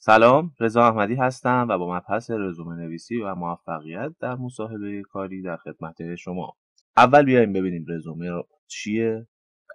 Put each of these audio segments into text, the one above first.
سلام رضا احمدی هستم و با مبحث رزومه نویسی و موفقیت در مصاحبه کاری در خدمت شما اول بیایم ببینیم رزومه چیه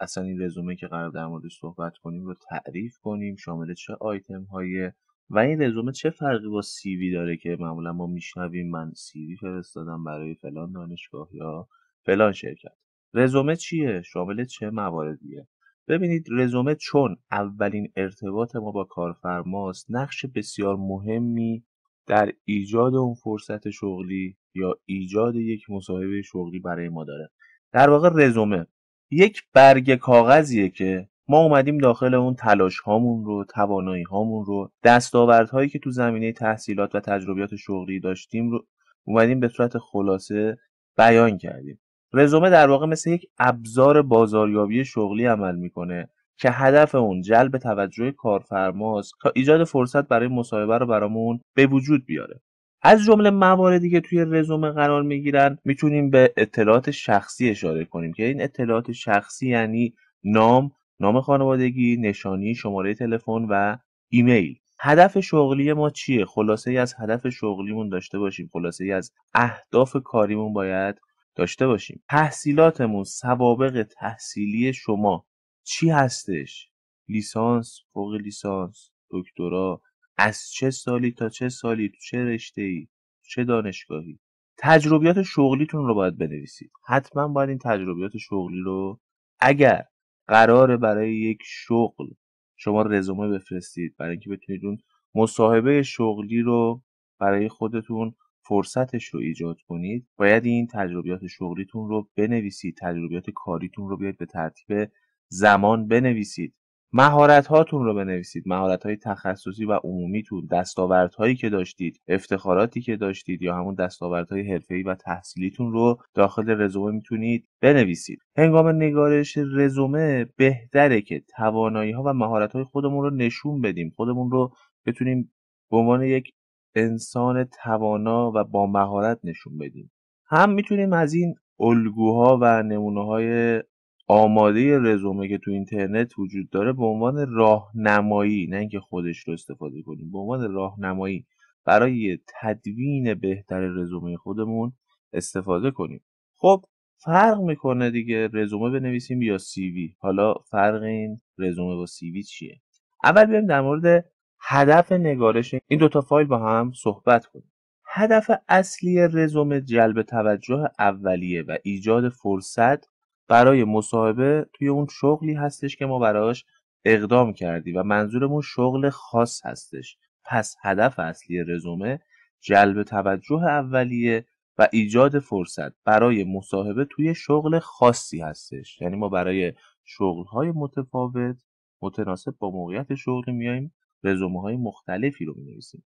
اصلا این رزومه که قرار در موردش صحبت کنیم رو تعریف کنیم شامل چه آیتم هایی؟ و این رزومه چه فرقی با سیوی داره که معمولا ما میشنویم من سیوی فرستادم برای فلان دانشگاه یا فلان شرکت رزومه چیه شامل چه مواردیه ببینید رزومه چون اولین ارتباط ما با کارفرماست نقش بسیار مهمی در ایجاد اون فرصت شغلی یا ایجاد یک مصاحبه شغلی برای ما داره در واقع رزومه یک برگ کاغذیه که ما اومدیم داخل اون تلاش هامون رو توانایی هامون رو دستاورت هایی که تو زمینه تحصیلات و تجربیات شغلی داشتیم رو اومدیم به صورت خلاصه بیان کردیم رزومه در واقع مثل یک ابزار بازاریابی شغلی عمل میکنه که هدف اون جلب توجه کارفرماست تا ایجاد فرصت برای مصاحبه رو برامون به وجود بیاره از جمله مواردی که توی رزومه قرار میگیرن میتونیم به اطلاعات شخصی اشاره کنیم که این اطلاعات شخصی یعنی نام، نام خانوادگی، نشانی، شماره تلفن و ایمیل. هدف شغلی ما چیه؟ خلاصه ای از هدف شغلیمون داشته باشیم، خلاصه ای از اهداف کاریمون باید داشته باشیم تحصیلاتمون سوابق تحصیلی شما چی هستش لیسانس فوق لیسانس دکترا از چه سالی تا چه سالی تو چه رشته ای چه دانشگاهی تجربیات شغلیتون رو باید بنویسید حتما باید این تجربیات شغلی رو اگر قراره برای یک شغل شما رزومه بفرستید برای اینکه بتونید اون مصاحبه شغلی رو برای خودتون فرصتش رو ایجاد کنید باید این تجربیات شغلیتون رو بنویسید تجربیات کاریتون رو بیاید به ترتیب زمان بنویسید مهارت هاتون رو بنویسید مهارت های تخصصی و عمومیتون دستاورت هایی که داشتید افتخاراتی که داشتید یا همون دستاورت های حرفه‌ای و تحصیلیتون رو داخل رزومه میتونید بنویسید هنگام نگارش رزومه بهتره که توانایی ها و مهارت های خودمون رو نشون بدیم خودمون رو بتونیم به عنوان یک انسان توانا و با مهارت نشون بدیم هم میتونیم از این الگوها و نمونه های آماده رزومه که تو اینترنت وجود داره به عنوان راهنمایی نه اینکه خودش رو استفاده کنیم به عنوان راهنمایی برای تدوین بهتر رزومه خودمون استفاده کنیم خب فرق میکنه دیگه رزومه بنویسیم یا سیوی حالا فرق این رزومه با سیوی چیه اول بیایم در مورد هدف نگارش این دوتا فایل با هم صحبت کنیم هدف اصلی رزومه جلب توجه اولیه و ایجاد فرصت برای مصاحبه توی اون شغلی هستش که ما براش اقدام کردی و منظورمون شغل خاص هستش پس هدف اصلی رزومه جلب توجه اولیه و ایجاد فرصت برای مصاحبه توی شغل خاصی هستش یعنی ما برای شغلهای متفاوت متناسب با موقعیت شغلی میایم رزومه های مختلفی رو می نویسیم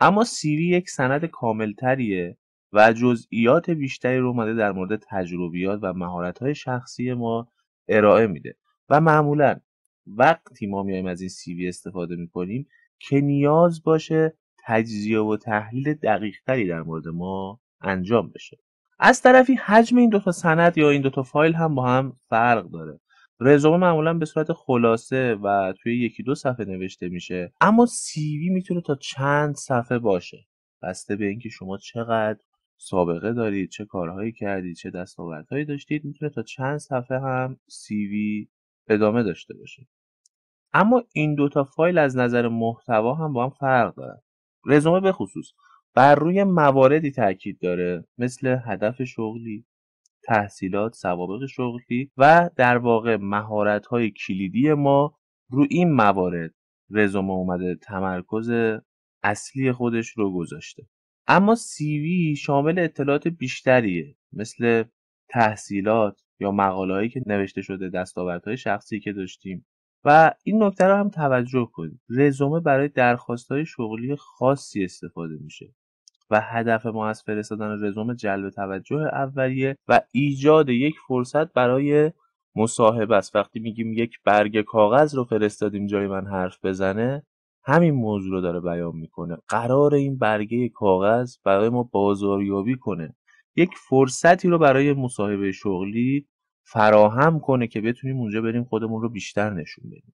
اما سیوی یک سند تریه و جزئیات بیشتری رو اومده در مورد تجربیات و مهارت های شخصی ما ارائه میده و معمولا وقتی ما میایم از این سیوی استفاده میکنیم که نیاز باشه تجزیه و تحلیل تری در مورد ما انجام بشه از طرفی حجم این دوتا سند یا این دوتا فایل هم با هم فرق داره رزومه معمولا به صورت خلاصه و توی یکی دو صفحه نوشته میشه اما سیوی میتونه تا چند صفحه باشه بسته به اینکه شما چقدر سابقه دارید چه کارهایی کردید چه دستاوردهایی داشتید میتونه تا چند صفحه هم سیوی ادامه داشته باشه اما این دوتا فایل از نظر محتوا هم با هم فرق دارن رزومه به خصوص بر روی مواردی تاکید داره مثل هدف شغلی تحصیلات سوابق شغلی و در واقع مهارت های کلیدی ما رو این موارد رزومه اومده تمرکز اصلی خودش رو گذاشته اما سیوی شامل اطلاعات بیشتریه مثل تحصیلات یا هایی که نوشته شده های شخصی که داشتیم و این نکته رو هم توجه کنید رزومه برای درخواست های شغلی خاصی استفاده میشه و هدف ما از فرستادن رزوم جلب توجه اولیه و ایجاد یک فرصت برای مصاحبه است وقتی میگیم یک برگ کاغذ رو فرستادیم جای من حرف بزنه همین موضوع رو داره بیان میکنه قرار این برگه کاغذ برای ما بازاریابی کنه یک فرصتی رو برای مصاحبه شغلی فراهم کنه که بتونیم اونجا بریم خودمون رو بیشتر نشون بدیم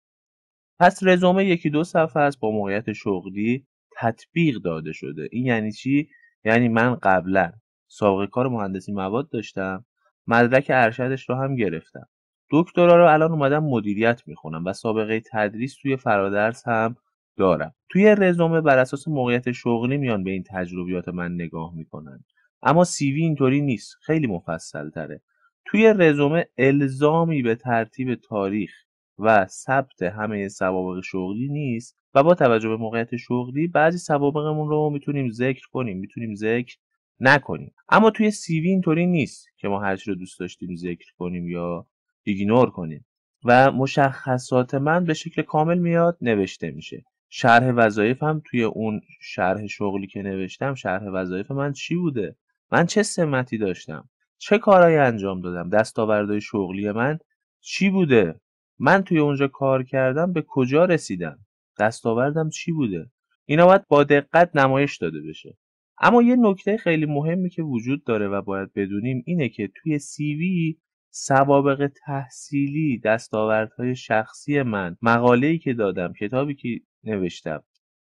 پس رزومه یکی دو صفحه است با موقعیت شغلی تطبیق داده شده این یعنی چی یعنی من قبلا سابقه کار مهندسی مواد داشتم مدرک ارشدش رو هم گرفتم دکترا رو الان اومدم مدیریت میخونم و سابقه تدریس توی فرادرس هم دارم توی رزومه بر اساس موقعیت شغلی میان به این تجربیات من نگاه میکنن اما سیوی اینطوری نیست خیلی مفصل تره توی رزومه الزامی به ترتیب تاریخ و ثبت همه سوابق شغلی نیست و با توجه به موقعیت شغلی بعضی سوابقمون رو میتونیم ذکر کنیم میتونیم ذکر نکنیم اما توی سیوی اینطوری نیست که ما هرچی رو دوست داشتیم ذکر کنیم یا ایگنور کنیم و مشخصات من به شکل کامل میاد نوشته میشه شرح وظایف هم توی اون شرح شغلی که نوشتم شرح وظایف من چی بوده من چه سمتی داشتم چه کارهایی انجام دادم دستاوردهای شغلی من چی بوده من توی اونجا کار کردم به کجا رسیدم دستاوردم چی بوده اینا باید با دقت نمایش داده بشه اما یه نکته خیلی مهمی که وجود داره و باید بدونیم اینه که توی سیوی سوابق تحصیلی دستاوردهای شخصی من مقاله‌ای که دادم کتابی که نوشتم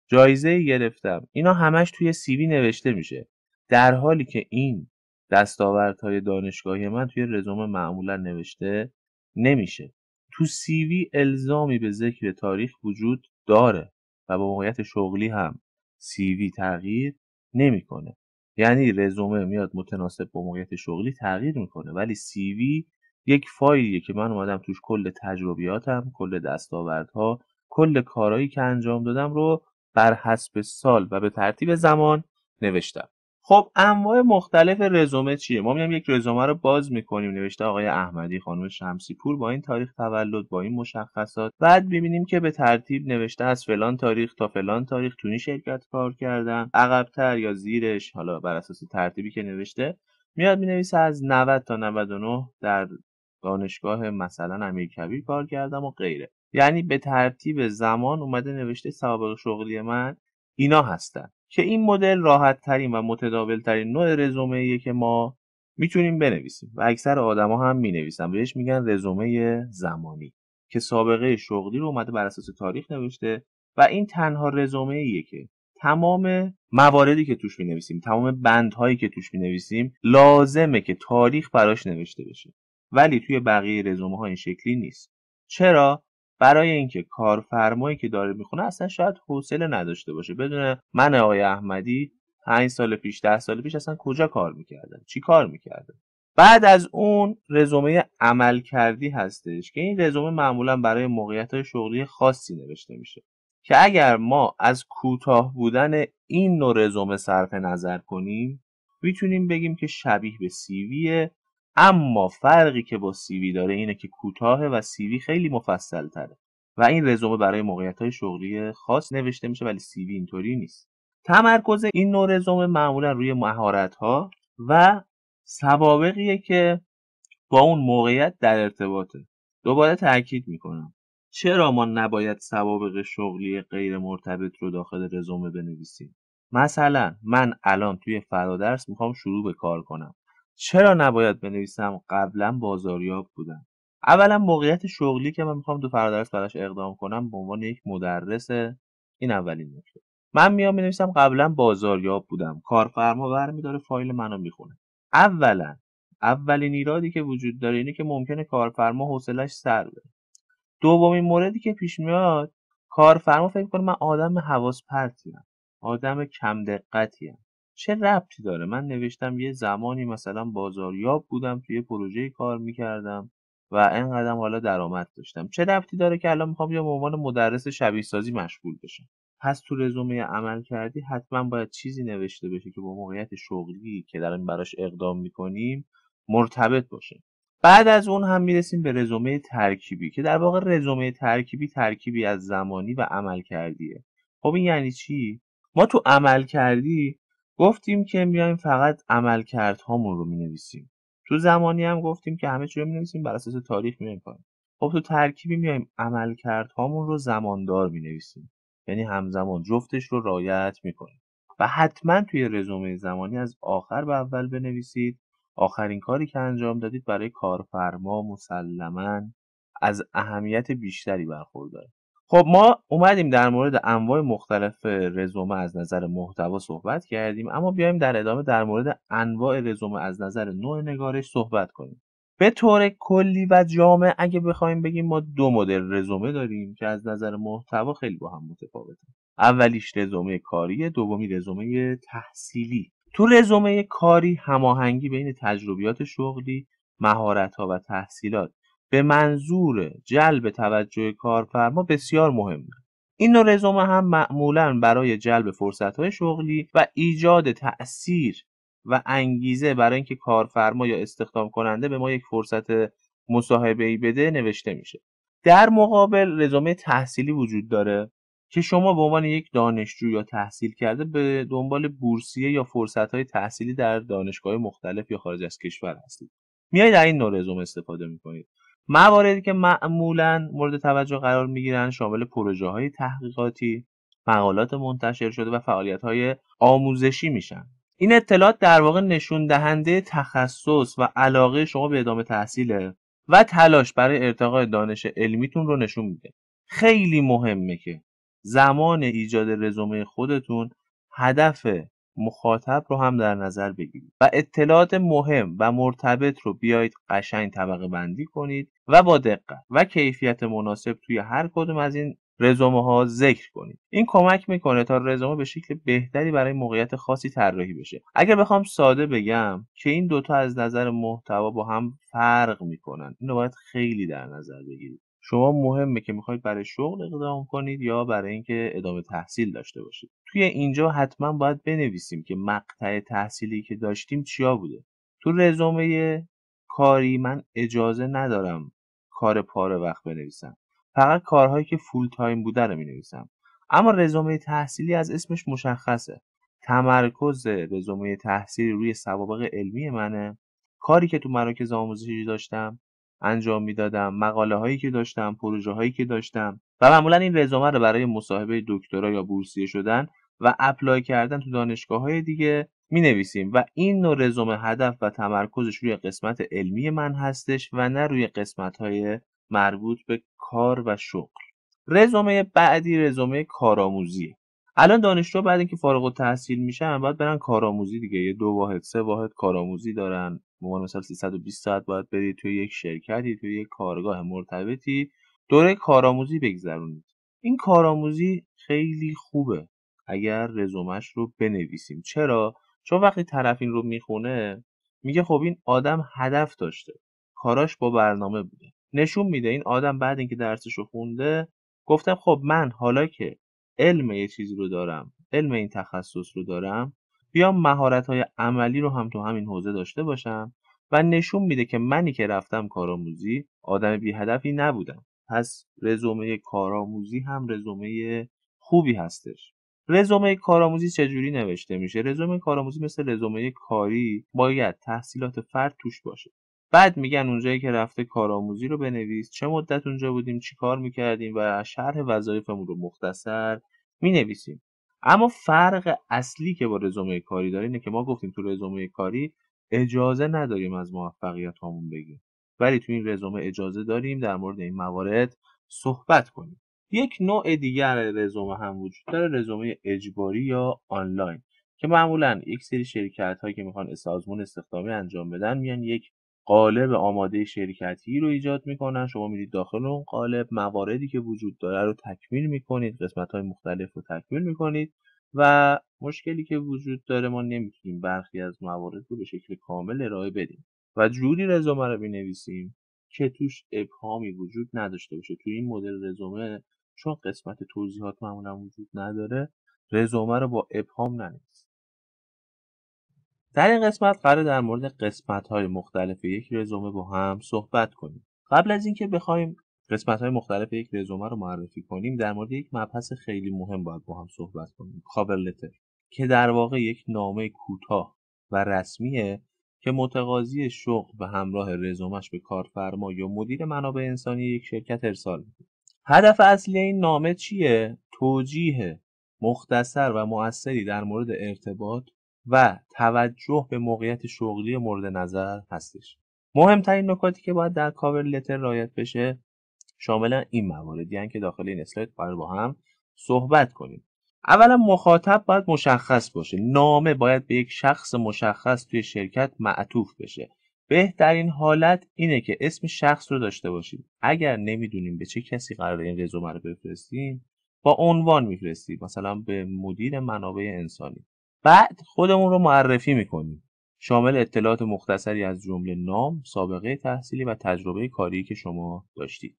جایزه گرفتم اینا همش توی سیوی نوشته میشه در حالی که این دستاوردهای دانشگاهی من توی رزومه معمولا نوشته نمیشه تو سیوی الزامی به ذکر تاریخ وجود داره و با موقعیت شغلی هم سیوی تغییر نمیکنه یعنی رزومه میاد متناسب با موقعیت شغلی تغییر میکنه ولی سیوی یک فایلیه که من اومدم توش کل تجربیاتم کل دستاوردها کل کارهایی که انجام دادم رو بر حسب سال و به ترتیب زمان نوشتم خب انواع مختلف رزومه چیه ما میایم یک رزومه رو باز میکنیم نوشته آقای احمدی خانم شمسی پور با این تاریخ تولد با این مشخصات بعد ببینیم که به ترتیب نوشته از فلان تاریخ تا فلان تاریخ تونی شرکت کار کردم عقبتر یا زیرش حالا بر اساس ترتیبی که نوشته میاد مینویسه از 90 تا 99 در دانشگاه مثلا امیرکبیر کار کردم و غیره یعنی به ترتیب زمان اومده نوشته سوابق شغلی من اینا هستن که این مدل راحت ترین و متداول ترین نوع رزومه که ما میتونیم بنویسیم و اکثر آدما هم مینویسن بهش میگن رزومه زمانی که سابقه شغلی رو اومده بر اساس تاریخ نوشته و این تنها رزومه که تمام مواردی که توش می نویسیم تمام بندهایی که توش می نویسیم لازمه که تاریخ براش نوشته بشه ولی توی بقیه رزومه ها این شکلی نیست چرا برای اینکه کارفرمایی که داره میخونه اصلا شاید حوصله نداشته باشه بدون من آقای احمدی 5 سال پیش 10 سال پیش اصلا کجا کار میکردن چی کار میکردم بعد از اون رزومه عمل کردی هستش که این رزومه معمولا برای موقعیت های شغلی خاصی نوشته میشه که اگر ما از کوتاه بودن این نوع رزومه صرف نظر کنیم میتونیم بگیم که شبیه به سیویه اما فرقی که با سیوی داره اینه که کوتاه و سیوی خیلی مفصل تره و این رزومه برای موقعیت های شغلی خاص نوشته میشه ولی سیوی اینطوری نیست تمرکز این نوع رزومه معمولا روی مهارت ها و سوابقیه که با اون موقعیت در ارتباطه دوباره تاکید میکنم چرا ما نباید سوابق شغلی غیر مرتبط رو داخل رزومه بنویسیم مثلا من الان توی فرادرس میخوام شروع به کار کنم چرا نباید بنویسم قبلا بازاریاب بودم اولا موقعیت شغلی که من میخوام دو فرادرس براش اقدام کنم به عنوان یک مدرس این اولین نکته من میام بنویسم قبلا بازاریاب بودم کارفرما برمیداره فایل منو میخونه اولا اولین ایرادی که وجود داره اینه که ممکنه کارفرما حوصلش سر بره دومین موردی که پیش میاد کارفرما فکر کنه من آدم حواس پرتیم آدم کم دقتیم چه ربطی داره من نوشتم یه زمانی مثلا بازاریاب بودم توی پروژه کار میکردم و انقدم حالا درآمد داشتم چه ربطی داره که الان میخوام یه به عنوان مدرس شبیه سازی مشغول بشم پس تو رزومه عمل کردی حتما باید چیزی نوشته بشه که با موقعیت شغلی که در این براش اقدام میکنیم مرتبط باشه بعد از اون هم میرسیم به رزومه ترکیبی که در واقع رزومه ترکیبی ترکیبی از زمانی و عمل کردیه خب این یعنی چی ما تو عمل کردی گفتیم که میایم فقط عمل هامون رو مینویسیم تو زمانی هم گفتیم که همه چی رو مینویسیم بر اساس تاریخ میایم پایین خب تو ترکیبی میایم هامون رو زماندار مینویسیم یعنی همزمان جفتش رو رعایت میکنیم و حتما توی رزومه زمانی از آخر به اول بنویسید آخرین کاری که انجام دادید برای کارفرما مسلما از اهمیت بیشتری برخورداره خب ما اومدیم در مورد انواع مختلف رزومه از نظر محتوا صحبت کردیم اما بیایم در ادامه در مورد انواع رزومه از نظر نوع نگارش صحبت کنیم به طور کلی و جامع اگه بخوایم بگیم ما دو مدل رزومه داریم که از نظر محتوا خیلی با هم متفاوته اولیش رزومه کاریه دومی رزومه تحصیلی تو رزومه کاری هماهنگی بین تجربیات شغلی مهارت ها و تحصیلات به منظور جلب توجه کارفرما بسیار مهم مهمه این نوع رزومه هم معمولا برای جلب فرصتهای شغلی و ایجاد تأثیر و انگیزه برای اینکه کارفرما یا استخدام کننده به ما یک فرصت مصاحبه ای بده نوشته میشه در مقابل رزومه تحصیلی وجود داره که شما به عنوان یک دانشجو یا تحصیل کرده به دنبال بورسیه یا فرصت های تحصیلی در دانشگاه مختلف یا خارج از کشور هستید میایید در این نوع رزومه استفاده میکنید مواردی که معمولا مورد توجه قرار گیرن شامل پروژه های تحقیقاتی مقالات منتشر شده و فعالیت های آموزشی میشن این اطلاعات در واقع نشون دهنده تخصص و علاقه شما به ادامه تحصیل و تلاش برای ارتقای دانش علمیتون رو نشون میده خیلی مهمه که زمان ایجاد رزومه خودتون هدف مخاطب رو هم در نظر بگیرید و اطلاعات مهم و مرتبط رو بیایید قشنگ طبقه بندی کنید و با دقت و کیفیت مناسب توی هر کدوم از این رزومه ها ذکر کنید این کمک میکنه تا رزومه به شکل بهتری برای موقعیت خاصی طراحی بشه اگر بخوام ساده بگم که این دوتا از نظر محتوا با هم فرق میکنن اینو باید خیلی در نظر بگیرید شما مهمه که میخواید برای شغل اقدام کنید یا برای اینکه ادامه تحصیل داشته باشید توی اینجا حتما باید بنویسیم که مقطع تحصیلی که داشتیم چیا بوده تو رزومه کاری من اجازه ندارم کار پاره وقت بنویسم فقط کارهایی که فول تایم بوده رو مینویسم اما رزومه تحصیلی از اسمش مشخصه تمرکز رزومه تحصیلی روی سوابق علمی منه کاری که تو مراکز آموزشی داشتم انجام میدادم مقاله هایی که داشتم پروژه هایی که داشتم و معمولا این رزومه رو برای مصاحبه دکترا یا بورسیه شدن و اپلای کردن تو دانشگاه های دیگه می نویسیم و این نوع رزومه هدف و تمرکزش روی قسمت علمی من هستش و نه روی قسمت های مربوط به کار و شغل رزومه بعدی رزومه کارآموزی الان دانشجو بعد اینکه فارغ التحصیل میشن باید برن کارآموزی دیگه یه دو واحد سه واحد کارآموزی دارن به عنوان مثال 320 ساعت باید برید توی یک شرکتی توی یک کارگاه مرتبطی دوره کارآموزی بگذرونید این کارآموزی خیلی خوبه اگر رزومش رو بنویسیم چرا چون وقتی طرف این رو میخونه میگه خب این آدم هدف داشته کاراش با برنامه بوده نشون میده این آدم بعد اینکه درسش رو خونده گفتم خب من حالا که علم یه چیزی رو دارم علم این تخصص رو دارم بیام مهارت‌های عملی رو هم تو همین حوزه داشته باشم و نشون میده که منی که رفتم کارآموزی آدم بی هدفی نبودم پس رزومه کارآموزی هم رزومه خوبی هستش رزومه کارآموزی چجوری نوشته میشه رزومه کارآموزی مثل رزومه کاری باید تحصیلات فرد توش باشه بعد میگن اونجایی که رفته کارآموزی رو بنویس چه مدت اونجا بودیم چی کار میکردیم و شرح وظایفمون رو مختصر مینویسیم اما فرق اصلی که با رزومه کاری داره اینه که ما گفتیم تو رزومه کاری اجازه نداریم از موفقیت هامون بگیم ولی تو این رزومه اجازه داریم در مورد این موارد صحبت کنیم یک نوع دیگر رزومه هم وجود داره رزومه اجباری یا آنلاین که معمولا یک سری شرکت هایی که میخوان آزمون استخدامی انجام بدن میان یک قالب آماده شرکتی رو ایجاد میکنن شما میرید داخل اون قالب مواردی که وجود داره رو تکمیل میکنید قسمت های مختلف رو تکمیل میکنید و مشکلی که وجود داره ما نمیتونیم برخی از موارد رو به شکل کامل ارائه بدیم و جوری رزومه رو بنویسیم که توش ابهامی وجود نداشته باشه تو این مدل رزومه چون قسمت توضیحات معمولا وجود نداره رزومه رو با ابهام ننویسید در این قسمت قرار در مورد قسمت های مختلف یک رزومه با هم صحبت کنیم قبل از اینکه بخوایم قسمت های مختلف یک رزومه رو معرفی کنیم در مورد یک مبحث خیلی مهم باید با هم صحبت کنیم کاور لتر که در واقع یک نامه کوتاه و رسمیه که متقاضی شغل به همراه رزومش به کارفرما یا مدیر منابع انسانی یک شرکت ارسال میکنه هدف اصلی این نامه چیه توجیه مختصر و مؤثری در مورد ارتباط و توجه به موقعیت شغلی مورد نظر هستش مهمترین نکاتی که باید در کاور لتر رایت بشه شامل این مواردی یعنی که داخل این اسلاید باید با هم صحبت کنیم اولا مخاطب باید مشخص باشه نامه باید به یک شخص مشخص توی شرکت معطوف بشه بهترین حالت اینه که اسم شخص رو داشته باشیم اگر نمیدونیم به چه کسی قرار این رزومه رو بفرستیم با عنوان میفرستیم مثلا به مدیر منابع انسانی بعد خودمون رو معرفی میکنیم شامل اطلاعات مختصری از جمله نام، سابقه تحصیلی و تجربه کاری که شما داشتید.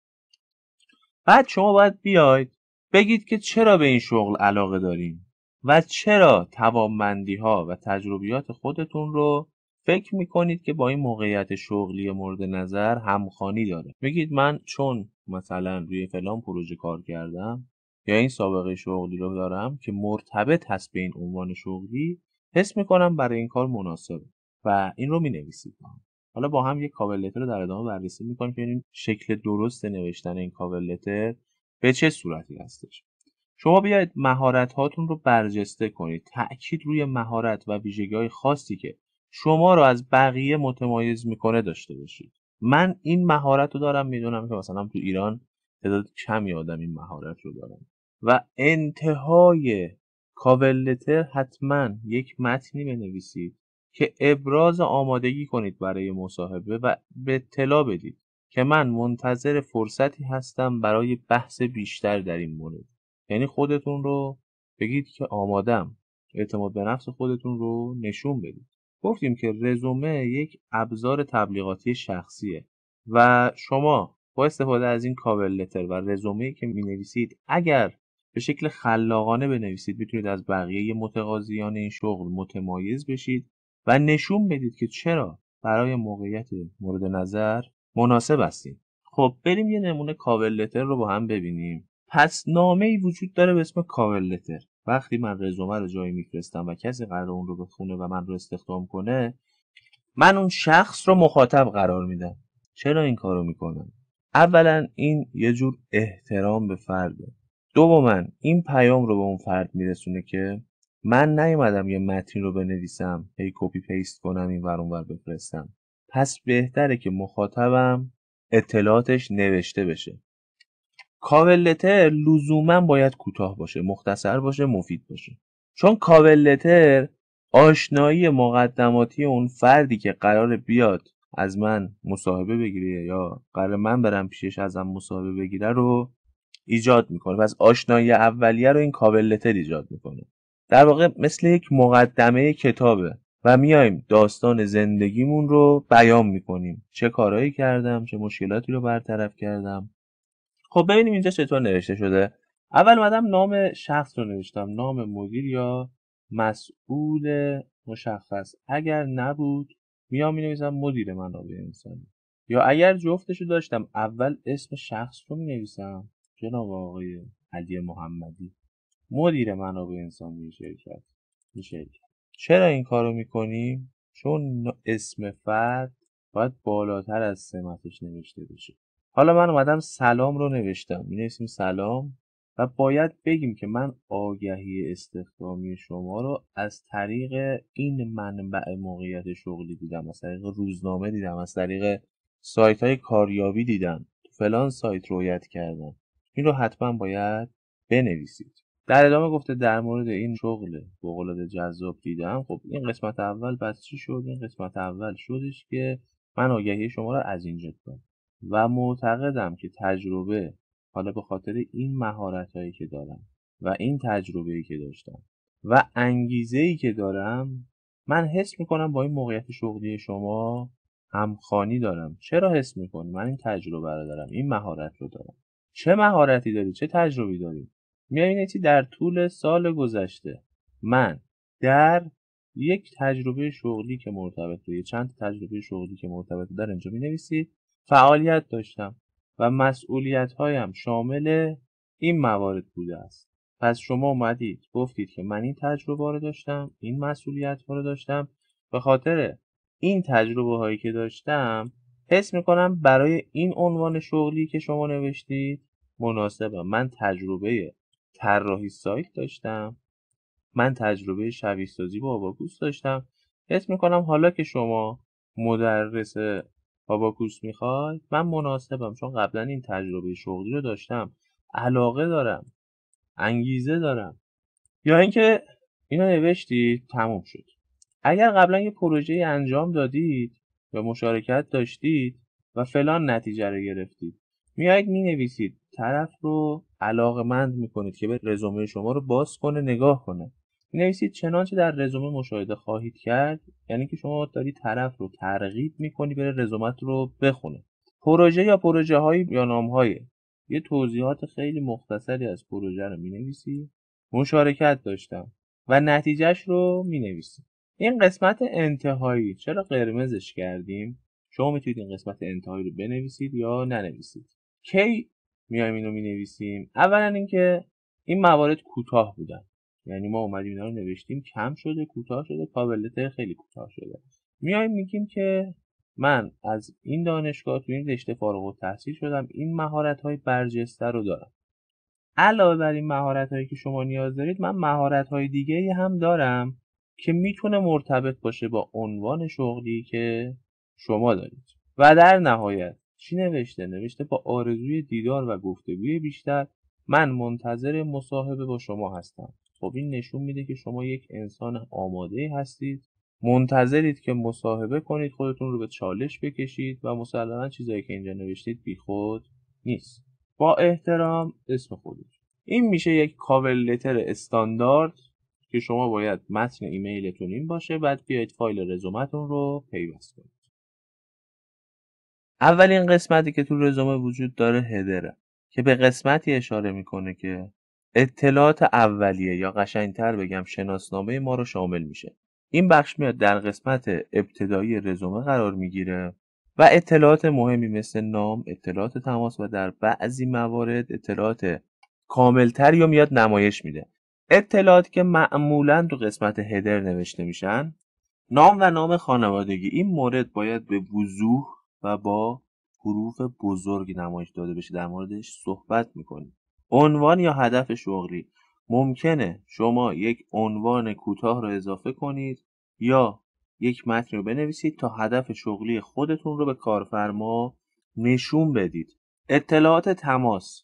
بعد شما باید بیاید بگید که چرا به این شغل علاقه داریم و چرا توامندی ها و تجربیات خودتون رو فکر میکنید که با این موقعیت شغلی مورد نظر همخانی داره میگید من چون مثلا روی فلان پروژه کار کردم یا این سابقه شغلی رو دارم که مرتبط هست به این عنوان شغلی حس میکنم برای این کار مناسبه و این رو می نویسید حالا با هم یک کاور رو در ادامه بررسی میکنیم که این شکل درست نوشتن این کاور به چه صورتی هستش شما بیاید مهارت هاتون رو برجسته کنید تاکید روی مهارت و ویژگی خاصی که شما رو از بقیه متمایز میکنه داشته باشید من این مهارت رو دارم میدونم که مثلا تو ایران تعداد کمی آدم این مهارت رو دارم و انتهای کاور حتما یک متنی بنویسید که ابراز آمادگی کنید برای مصاحبه و به اطلاع بدید که من منتظر فرصتی هستم برای بحث بیشتر در این مورد یعنی خودتون رو بگید که آمادم اعتماد به نفس خودتون رو نشون بدید گفتیم که رزومه یک ابزار تبلیغاتی شخصیه و شما با استفاده از این کاور لتر و رزومه که می نویسید اگر به شکل خلاقانه بنویسید میتونید از بقیه متقاضیان این شغل متمایز بشید و نشون بدید که چرا برای موقعیت مورد نظر مناسب هستید خب بریم یه نمونه کاور لتر رو با هم ببینیم پس نامه ای وجود داره به اسم کاور لتر وقتی من رزومه رو جایی میفرستم و کسی قرار اون رو بخونه و من رو استخدام کنه من اون شخص رو مخاطب قرار میدم چرا این کارو میکنم اولا این یه جور احترام به فرده دوما این پیام رو به اون فرد میرسونه که من نیومدم یه متن رو بنویسم هی کپی پیست کنم این ور اونور بفرستم پس بهتره که مخاطبم اطلاعاتش نوشته بشه کاور لتر لزوما باید کوتاه باشه مختصر باشه مفید باشه چون کاور لتر آشنایی مقدماتی اون فردی که قرار بیاد از من مصاحبه بگیره یا قرار من برم پیشش ازم مصاحبه بگیره رو ایجاد میکنه پس آشنایی اولیه رو این کاور لتر ایجاد میکنه در واقع مثل یک مقدمه کتابه و میایم داستان زندگیمون رو بیان میکنیم چه کارهایی کردم چه مشکلاتی رو برطرف کردم خب ببینیم اینجا چطور نوشته شده اول مدام نام شخص رو نوشتم نام مدیر یا مسئول مشخص اگر نبود میام می نویسم مدیر منابع انسانی یا اگر جفتش رو داشتم اول اسم شخص رو می جناب آقای علی محمدی مدیر منابع انسانی شرکت این شرکت چرا این کارو میکنیم چون اسم فرد باید بالاتر از سمتش نوشته بشه حالا من اومدم سلام رو نوشتم این اسم سلام و باید بگیم که من آگهی استخدامی شما رو از طریق این منبع موقعیت شغلی دیدم از طریق روزنامه دیدم از طریق سایت های کاریابی دیدم فلان سایت رویت کردم این رو حتما باید بنویسید در ادامه گفته در مورد این شغل فوقالعاده جذاب دیدم خب این قسمت اول پس چی شد این قسمت اول شدش که من آگهی شما را از اینجا کنم و معتقدم که تجربه حالا به خاطر این مهارت که دارم و این تجربه ای که داشتم و انگیزه ای که دارم من حس میکنم با این موقعیت شغلی شما همخانی دارم چرا حس میکنم من این تجربه رو دارم این مهارت رو دارم چه مهارتی دارید؟ چه تجربی داری میبینی چی در طول سال گذشته من در یک تجربه شغلی که مرتبط به چند تجربه شغلی که مرتبط در اینجا می فعالیت داشتم و مسئولیت هایم شامل این موارد بوده است پس شما اومدید گفتید که من این تجربه رو داشتم این مسئولیت ها رو داشتم به خاطر این تجربه هایی که داشتم حس میکنم برای این عنوان شغلی که شما نوشتید مناسبه. من تجربه طراحی سایت داشتم من تجربه شبیه سازی با آباکوس داشتم حس میکنم حالا که شما مدرس آباکوس میخواد من مناسبم چون قبلا این تجربه شغلی رو داشتم علاقه دارم انگیزه دارم یا اینکه اینو نوشتی تموم شد اگر قبلا یه پروژه انجام دادید و مشارکت داشتید و فلان نتیجه رو گرفتید میایید مینویسید طرف رو علاقمند میکنید که به رزومه شما رو باز کنه نگاه کنه نویسید چنانچه در رزومه مشاهده خواهید کرد یعنی که شما داری طرف رو ترغیب میکنی بره رزومت رو بخونه پروژه یا پروژه های یا نام های یه توضیحات خیلی مختصری از پروژه رو مینویسی مشارکت داشتم و نتیجهش رو مینویسی این قسمت انتهایی چرا قرمزش کردیم شما میتونید این قسمت انتهایی رو بنویسید یا ننویسید کی میایم اینو نویسیم اولا اینکه این موارد کوتاه بودن یعنی ما اومدیم اینا رو نوشتیم کم شده کوتاه شده کابلت خیلی کوتاه شده میایم میگیم که من از این دانشگاه تو این رشته فارغ التحصیل شدم این مهارت های برجسته رو دارم علاوه بر این مهارت هایی که شما نیاز دارید من مهارت های دیگه هم دارم که میتونه مرتبط باشه با عنوان شغلی که شما دارید و در نهایت چی نوشته نوشته با آرزوی دیدار و گفتگوی بیشتر من منتظر مصاحبه با شما هستم خب این نشون میده که شما یک انسان آماده هستید منتظرید که مصاحبه کنید خودتون رو به چالش بکشید و مسلما چیزایی که اینجا نوشتید بیخود نیست با احترام اسم خودش. این میشه یک کاور لتر استاندارد که شما باید متن ایمیلتون این باشه بعد بیاید فایل رزومتون رو پیوست کنید اولین قسمتی که تو رزومه وجود داره هدره که به قسمتی اشاره میکنه که اطلاعات اولیه یا قشنگتر بگم شناسنامه ما رو شامل میشه این بخش میاد در قسمت ابتدایی رزومه قرار میگیره و اطلاعات مهمی مثل نام، اطلاعات تماس و در بعضی موارد اطلاعات کاملتری یا میاد نمایش میده اطلاعاتی که معمولا تو قسمت هدر نوشته میشن نام و نام خانوادگی این مورد باید به وضوح و با حروف بزرگ نمایش داده بشه در موردش صحبت میکنیم عنوان یا هدف شغلی ممکنه شما یک عنوان کوتاه رو اضافه کنید یا یک متن رو بنویسید تا هدف شغلی خودتون رو به کارفرما نشون بدید اطلاعات تماس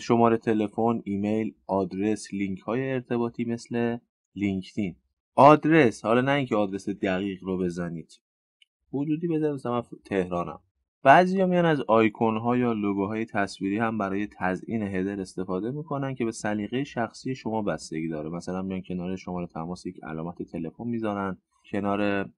شماره تلفن، ایمیل، آدرس، لینک های ارتباطی مثل لینکدین آدرس حالا نه اینکه آدرس دقیق رو بزنید حدودی بذار مثلا تهرانم بعضی ها میان از آیکون ها یا لوگوهای تصویری هم برای تزئین هدر استفاده میکنن که به سلیقه شخصی شما بستگی داره مثلا میان کنار شماره تماس یک علامت تلفن میذارن کنار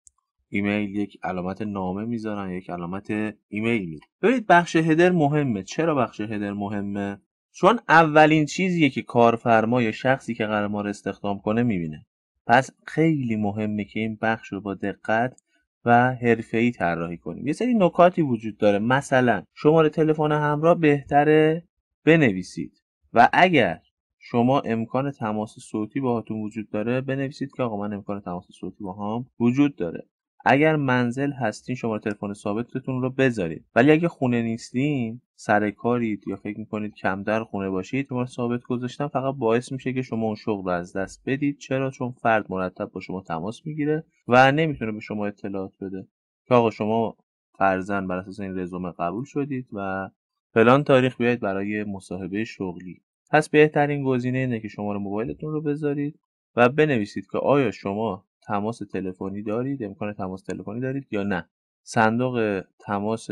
ایمیل یک علامت نامه میذارن یک علامت ایمیل میذارن ببینید بخش هدر مهمه چرا بخش هدر مهمه چون اولین چیزیه که کارفرما یا شخصی که قرار ما رو استخدام کنه میبینه پس خیلی مهمه که این بخش رو با دقت و حرفه‌ای طراحی کنیم یه سری نکاتی وجود داره مثلا شماره تلفن همراه بهتره بنویسید و اگر شما امکان تماس صوتی باهاتون وجود داره بنویسید که آقا من امکان تماس صوتی باهام وجود داره اگر منزل هستین شماره تلفن ثابتتون رو بذارید ولی اگه خونه نیستین سر کارید یا فکر میکنید در خونه باشید شما ثابت گذاشتن فقط باعث میشه که شما اون شغل رو از دست بدید چرا چون فرد مرتب با شما تماس میگیره و نمیتونه به شما اطلاعات بده که آقا شما فرزن بر اساس این رزومه قبول شدید و فلان تاریخ بیاید برای مصاحبه شغلی پس بهترین گزینه اینه که شماره موبایلتون رو بذارید و بنویسید که آیا شما تماس تلفنی دارید امکان تماس تلفنی دارید یا نه صندوق تماس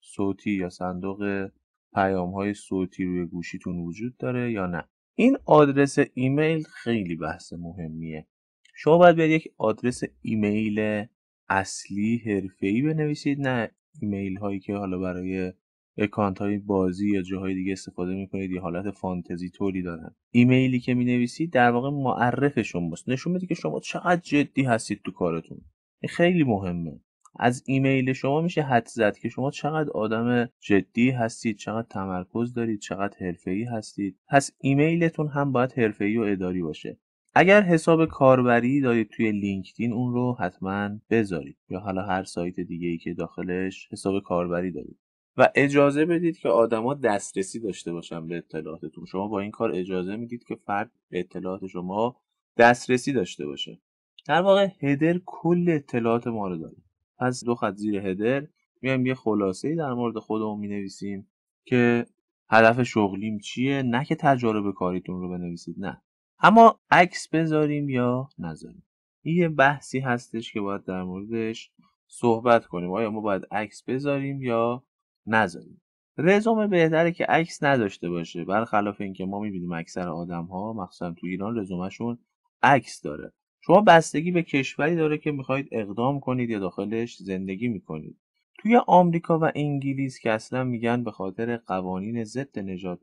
صوتی یا صندوق پیام های صوتی روی گوشیتون وجود داره یا نه این آدرس ایمیل خیلی بحث مهمیه شما باید به یک آدرس ایمیل اصلی حرفه‌ای بنویسید نه ایمیل هایی که حالا برای اکانت های بازی یا جاهای دیگه استفاده میکنید یا حالت فانتزی طوری دارن ایمیلی که مینویسید در واقع معرف شماست نشون میده که شما چقدر جدی هستید تو کارتون این خیلی مهمه از ایمیل شما میشه حد زد که شما چقدر آدم جدی هستید چقدر تمرکز دارید چقدر ای هستید پس ایمیلتون هم باید ای و اداری باشه اگر حساب کاربری دارید توی لینکدین اون رو حتما بذارید یا حالا هر سایت دیگه ای که داخلش حساب کاربری دارید و اجازه بدید که آدما دسترسی داشته باشن به اطلاعاتتون شما با این کار اجازه میدید که فرد به اطلاعات شما دسترسی داشته باشه در واقع هدر کل اطلاعات ما رو داره پس دو خط زیر هدر میایم یه خلاصه در مورد خودمون مینویسیم که هدف شغلیم چیه نه که تجارب کاریتون رو بنویسید نه اما عکس بذاریم یا نذاریم این یه بحثی هستش که باید در موردش صحبت کنیم آیا ما باید عکس بذاریم یا نذارید رزومه بهتره که عکس نداشته باشه برخلاف اینکه ما میبینیم اکثر آدم ها مخصوصا تو ایران رزومهشون عکس داره شما بستگی به کشوری داره که میخواهید اقدام کنید یا داخلش زندگی میکنید توی آمریکا و انگلیس که اصلا میگن به خاطر قوانین ضد نجات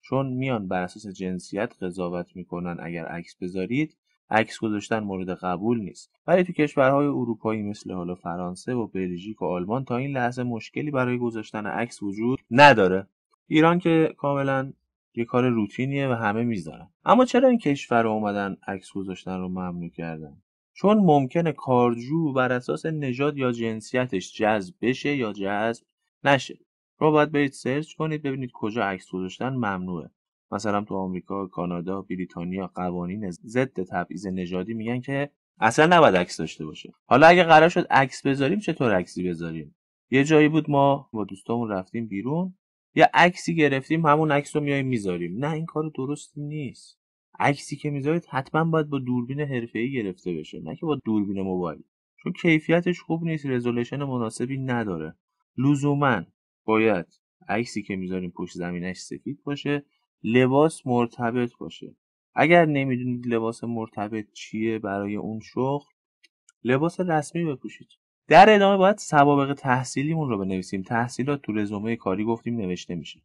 چون میان بر اساس جنسیت قضاوت میکنن اگر عکس بذارید عکس گذاشتن مورد قبول نیست ولی تو کشورهای اروپایی مثل حالا فرانسه و بلژیک و آلمان تا این لحظه مشکلی برای گذاشتن عکس وجود نداره ایران که کاملا یه کار روتینیه و همه میذارن اما چرا این کشور اومدن عکس گذاشتن رو ممنوع کردن چون ممکنه کارجو بر اساس نژاد یا جنسیتش جذب بشه یا جذب نشه رو باید برید سرچ کنید ببینید کجا عکس گذاشتن ممنوعه مثلا تو آمریکا کانادا بریتانیا قوانین ضد تبعیض نژادی میگن که اصلا نباید عکس داشته باشه حالا اگه قرار شد عکس بذاریم چطور عکسی بذاریم یه جایی بود ما با دوستامون رفتیم بیرون یا عکسی گرفتیم همون عکس رو میایم میذاریم نه این کار درست نیست عکسی که میذارید حتما باید با دوربین حرفه‌ای گرفته بشه نه که با دوربین موبایل چون کیفیتش خوب نیست رزولوشن مناسبی نداره لزوما باید عکسی که میذاریم پشت زمینش سفید باشه لباس مرتبط باشه اگر نمیدونید لباس مرتبط چیه برای اون شغل لباس رسمی بپوشید در ادامه باید سوابق تحصیلیمون رو بنویسیم تحصیلات تو رزومه کاری گفتیم نوشته میشه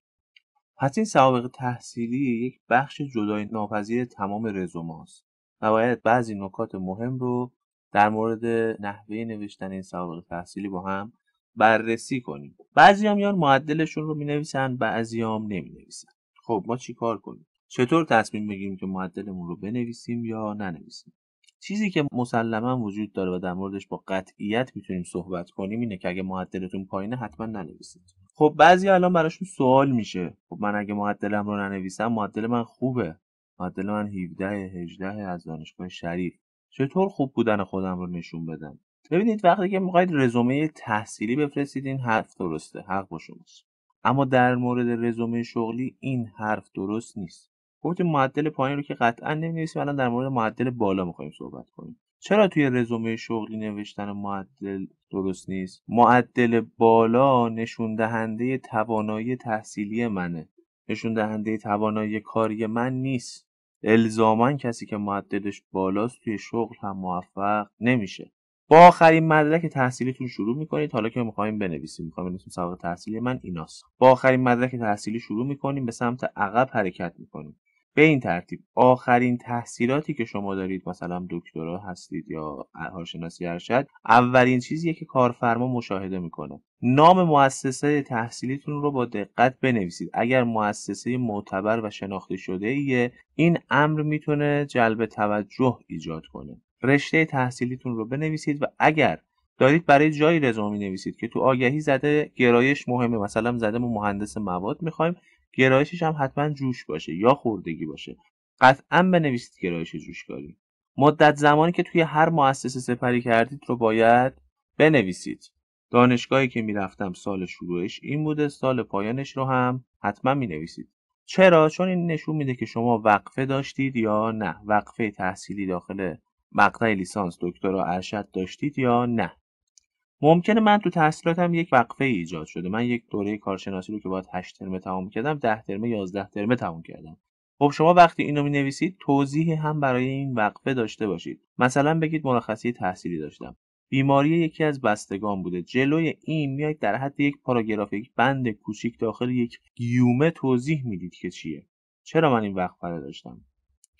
پس این سوابق تحصیلی یک بخش جدای ناپذیر تمام رزومه است و باید بعضی نکات مهم رو در مورد نحوه نوشتن این سوابق تحصیلی با هم بررسی کنیم بعضی هم معدلشون رو می نویسن بعضی هم نمی نویسن خب ما کار کنیم چطور تصمیم بگیریم که معدلمون رو بنویسیم یا ننویسیم چیزی که مسلما وجود داره و در موردش با قطعیت میتونیم صحبت کنیم اینه که اگه معدلتون پایینه حتما ننویسید خب بعضی الان براشون سوال میشه خب من اگه معدلم رو ننویسم معدل من خوبه معدل من 17 18 از دانشگاه شریف چطور خوب بودن خودم رو نشون بدم ببینید وقتی که میخواید رزومه تحصیلی بفرستید این حرف درسته حق با شماست اما در مورد رزومه شغلی این حرف درست نیست گفتیم معدل پایین رو که قطعا نمی‌نویسیم الان در مورد معدل بالا میخوایم صحبت کنیم چرا توی رزومه شغلی نوشتن معدل درست نیست معدل بالا نشون دهنده توانایی تحصیلی منه نشون دهنده توانایی کاری من نیست الزاما کسی که معدلش بالاست توی شغل هم موفق نمیشه با آخرین مدرک تحصیلیتون شروع میکنید حالا که میخوایم بنویسیم میخوایم بنویسیم سوابق تحصیلی من ایناست با آخرین مدرک تحصیلی شروع میکنیم به سمت عقب حرکت میکنیم به این ترتیب آخرین تحصیلاتی که شما دارید مثلا دکترا هستید یا کارشناسی ارشد اولین چیزیه که کارفرما مشاهده میکنه نام مؤسسه تحصیلیتون رو با دقت بنویسید اگر مؤسسه معتبر و شناخته شده ایه این امر میتونه جلب توجه ایجاد کنه رشته تحصیلیتون رو بنویسید و اگر دارید برای جایی رزومه نویسید که تو آگهی زده گرایش مهمه مثلا زده ما مهندس مواد میخوایم گرایشش هم حتما جوش باشه یا خوردگی باشه قطعا بنویسید گرایش جوشکاری مدت زمانی که توی هر مؤسسه سپری کردید رو باید بنویسید دانشگاهی که میرفتم سال شروعش این بوده سال پایانش رو هم حتما می نویسید چرا چون این نشون میده که شما وقفه داشتید یا نه وقفه تحصیلی داخل مقطع لیسانس دکترا ارشد داشتید یا نه ممکنه من تو تحصیلاتم یک وقفه ایجاد شده من یک دوره کارشناسی رو که باید 8 ترمه تمام کردم 10 ترمه 11 ترمه تمام کردم خب شما وقتی اینو می نویسید توضیح هم برای این وقفه داشته باشید مثلا بگید مرخصی تحصیلی داشتم بیماری یکی از بستگان بوده جلوی این میاید در حد یک پاراگراف یک بند کوچیک داخل یک گیومه توضیح میدید که چیه چرا من این وقفه رو داشتم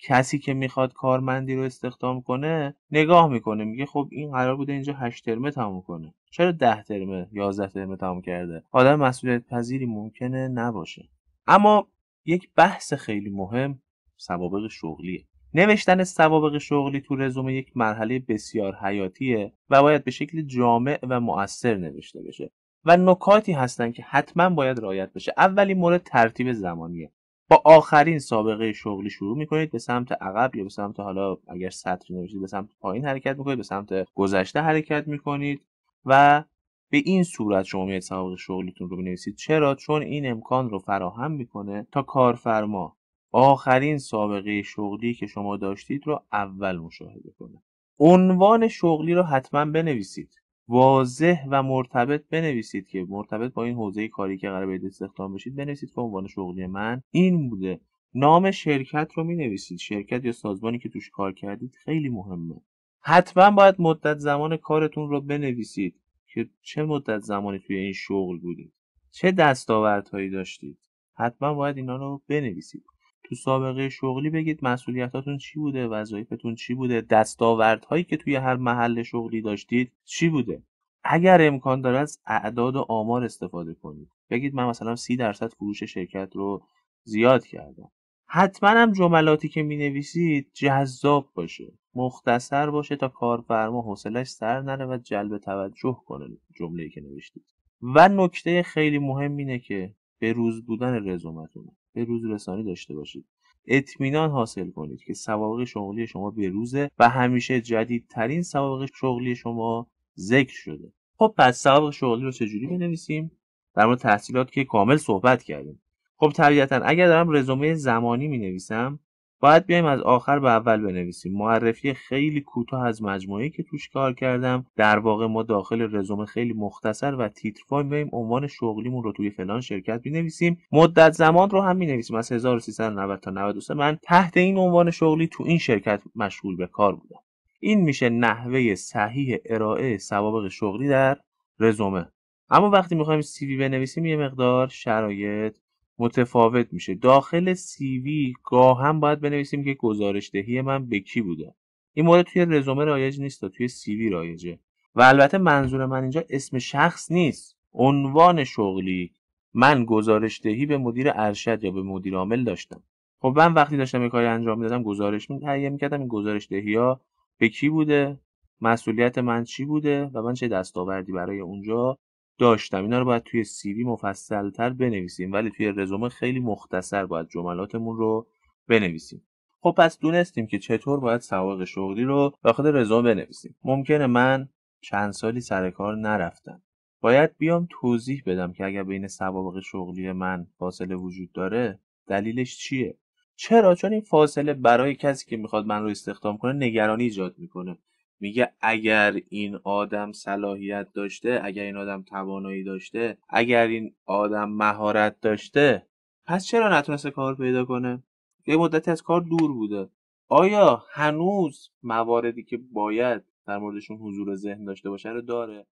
کسی که میخواد کارمندی رو استخدام کنه نگاه میکنه میگه خب این قرار بوده اینجا 8 ترمه تموم کنه چرا 10 ترمه 11 ترمه تموم کرده آدم مسئولیت پذیری ممکنه نباشه اما یک بحث خیلی مهم سوابق شغلیه نوشتن سوابق شغلی تو رزومه یک مرحله بسیار حیاتیه و باید به شکل جامع و مؤثر نوشته بشه و نکاتی هستن که حتما باید رعایت بشه اولین مورد ترتیب زمانیه با آخرین سابقه شغلی شروع میکنید به سمت عقب یا به سمت حالا اگر سطر نوشتید به سمت پایین حرکت میکنید به سمت گذشته حرکت میکنید و به این صورت شما میاد سابقه شغلیتون رو بنویسید چرا چون این امکان رو فراهم میکنه تا کارفرما آخرین سابقه شغلی که شما داشتید رو اول مشاهده کنه عنوان شغلی رو حتما بنویسید واضح و مرتبط بنویسید که مرتبط با این حوزه کاری که قرار به استخدام بشید بنویسید که عنوان شغلی من این بوده نام شرکت رو می نویسید شرکت یا سازمانی که توش کار کردید خیلی مهمه حتما باید مدت زمان کارتون رو بنویسید که چه مدت زمانی توی این شغل بودید چه دستاوردهایی داشتید حتما باید اینا رو بنویسید تو سابقه شغلی بگید مسئولیتاتون چی بوده وظایفتون چی بوده هایی که توی هر محل شغلی داشتید چی بوده اگر امکان داره از اعداد و آمار استفاده کنید بگید من مثلا سی درصد فروش شرکت رو زیاد کردم حتما هم جملاتی که می نویسید جذاب باشه مختصر باشه تا کارفرما حوصلش سر نره و جلب توجه کنه جمله‌ای که نوشتید و نکته خیلی مهم اینه که به روز بودن رزومتونه به روز رسانی داشته باشید اطمینان حاصل کنید که سوابق شغلی شما به روزه و همیشه جدیدترین سوابق شغلی شما ذکر شده خب پس سوابق شغلی رو چجوری بنویسیم در مورد تحصیلات که کامل صحبت کردیم خب طبیعتا اگر دارم رزومه زمانی می نویسم باید بیایم از آخر به اول بنویسیم معرفی خیلی کوتاه از مجموعه که توش کار کردم در واقع ما داخل رزومه خیلی مختصر و تیتر فرم میایم عنوان شغلیمون رو توی فلان شرکت مینویسیم مدت زمان رو هم مینویسیم از 1390 تا 93 من تحت این عنوان شغلی تو این شرکت مشغول به کار بودم این میشه نحوه صحیح ارائه سوابق شغلی در رزومه اما وقتی میخوایم سی بنویسیم یه مقدار شرایط متفاوت میشه داخل گاه هم باید بنویسیم که گزارش دهی من به کی بوده این مورد توی رزومه رایج نیست توی وی رایجه و البته منظور من اینجا اسم شخص نیست عنوان شغلی من گزارش دهی به مدیر ارشد یا به مدیر عامل داشتم خب من وقتی داشتم یه کاری انجام میدادم گزارش می تهیه میکردم این گزارش دهی ها به کی بوده مسئولیت من چی بوده و من چه دستاوردی برای اونجا داشتم اینا رو باید توی سیوی مفصلتر بنویسیم ولی توی رزومه خیلی مختصر باید جملاتمون رو بنویسیم خب پس دونستیم که چطور باید سوابق شغلی رو داخل رزومه بنویسیم ممکنه من چند سالی سر کار نرفتم باید بیام توضیح بدم که اگر بین سوابق شغلی من فاصله وجود داره دلیلش چیه چرا چون این فاصله برای کسی که میخواد من رو استخدام کنه نگرانی ایجاد میکنه میگه اگر این آدم صلاحیت داشته اگر این آدم توانایی داشته اگر این آدم مهارت داشته پس چرا نتونسته کار پیدا کنه یه مدتی از کار دور بوده آیا هنوز مواردی که باید در موردشون حضور ذهن داشته باشه رو داره